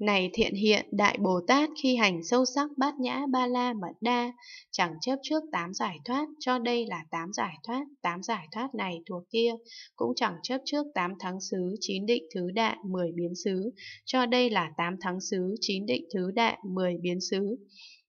Này thiện hiện Đại Bồ Tát khi hành sâu sắc bát nhã ba la mật đa, chẳng chấp trước tám giải thoát, cho đây là tám giải thoát, tám giải thoát này thuộc kia, cũng chẳng chấp trước tám thắng xứ, chín định thứ đại mười biến xứ, cho đây là tám thắng xứ, chín định thứ đại mười biến xứ.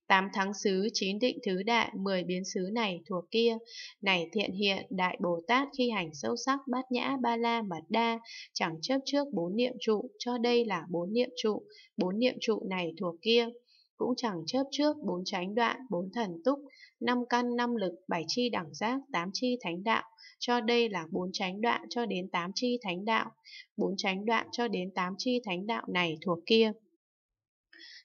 Tám thắng xứ, chín định thứ đại, mười biến xứ này thuộc kia. Này thiện hiện, đại Bồ Tát khi hành sâu sắc bát nhã ba la mật đa, chẳng chấp trước bốn niệm trụ, cho đây là bốn niệm trụ, bốn niệm trụ này thuộc kia. Cũng chẳng chấp trước bốn tránh đoạn, bốn thần túc, năm căn năm lực, bảy chi đẳng giác, tám chi thánh đạo, cho đây là bốn tránh đoạn cho đến tám chi thánh đạo, bốn tránh đoạn cho đến tám chi thánh đạo này thuộc kia.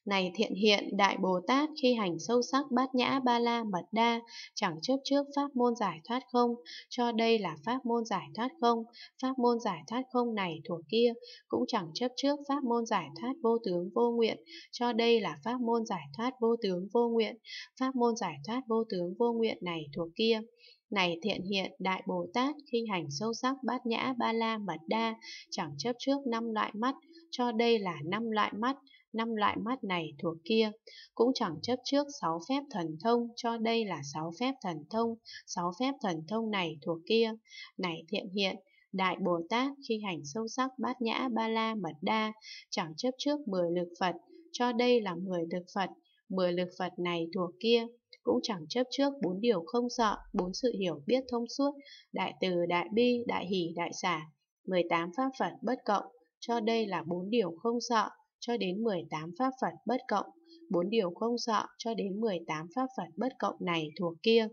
Này thiện hiện, Đại Bồ Tát khi hành sâu sắc bát nhã ba la mật đa, chẳng chấp trước pháp môn giải thoát không, cho đây là pháp môn giải thoát không, pháp môn giải thoát không này thuộc kia, cũng chẳng chấp trước pháp môn giải thoát vô tướng vô nguyện, cho đây là pháp môn giải thoát vô tướng vô nguyện, pháp môn giải thoát vô tướng vô nguyện này thuộc kia. Này thiện hiện, Đại Bồ Tát, khi hành sâu sắc bát nhã ba la mật đa, chẳng chấp trước năm loại mắt, cho đây là năm loại mắt, năm loại mắt này thuộc kia, cũng chẳng chấp trước sáu phép thần thông cho đây là sáu phép thần thông, sáu phép thần thông này thuộc kia, này thiện hiện, Đại Bồ Tát khi hành sâu sắc bát nhã ba la mật đa, chẳng chấp trước mười lực Phật, cho đây là mười lực Phật, mười lực Phật này thuộc kia, cũng chẳng chấp trước bốn điều không sợ, bốn sự hiểu biết thông suốt, đại từ, đại bi, đại hỷ, đại xả, 18 pháp Phật bất cộng, cho đây là bốn điều không sợ, cho đến 18 pháp Phật bất cộng, bốn điều không sợ cho đến 18 pháp Phật bất cộng này thuộc kia.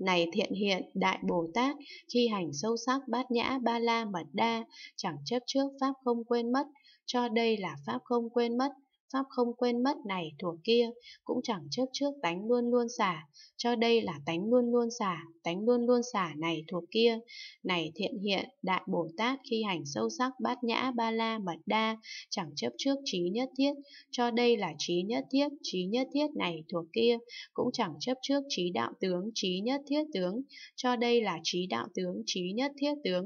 Này thiện hiện, Đại Bồ Tát, khi hành sâu sắc bát nhã ba la mật đa, chẳng chấp trước pháp không quên mất, cho đây là pháp không quên mất, sắp không quên mất này thuộc kia, cũng chẳng chấp trước tánh luôn luôn xả, cho đây là tánh luôn luôn xả, tánh luôn luôn xả này thuộc kia, này thiện hiện, đại Bồ Tát khi hành sâu sắc bát nhã ba la mật đa, chẳng chấp trước trí nhất thiết, cho đây là trí nhất thiết, trí nhất thiết này thuộc kia, cũng chẳng chấp trước trí đạo tướng, trí nhất thiết tướng, cho đây là trí đạo tướng, trí nhất thiết tướng,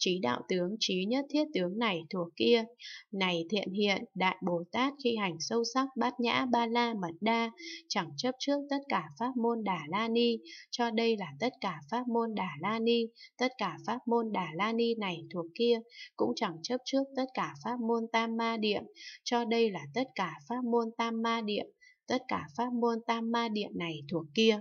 trí đạo tướng trí nhất thiết tướng này thuộc kia này thiện hiện đại bồ tát khi hành sâu sắc bát nhã ba la mật đa chẳng chấp trước tất cả pháp môn đà la ni cho đây là tất cả pháp môn đà la ni tất cả pháp môn đà la ni này thuộc kia cũng chẳng chấp trước tất cả pháp môn tam ma điện cho đây là tất cả pháp môn tam ma điện tất cả pháp môn tam ma điện này thuộc kia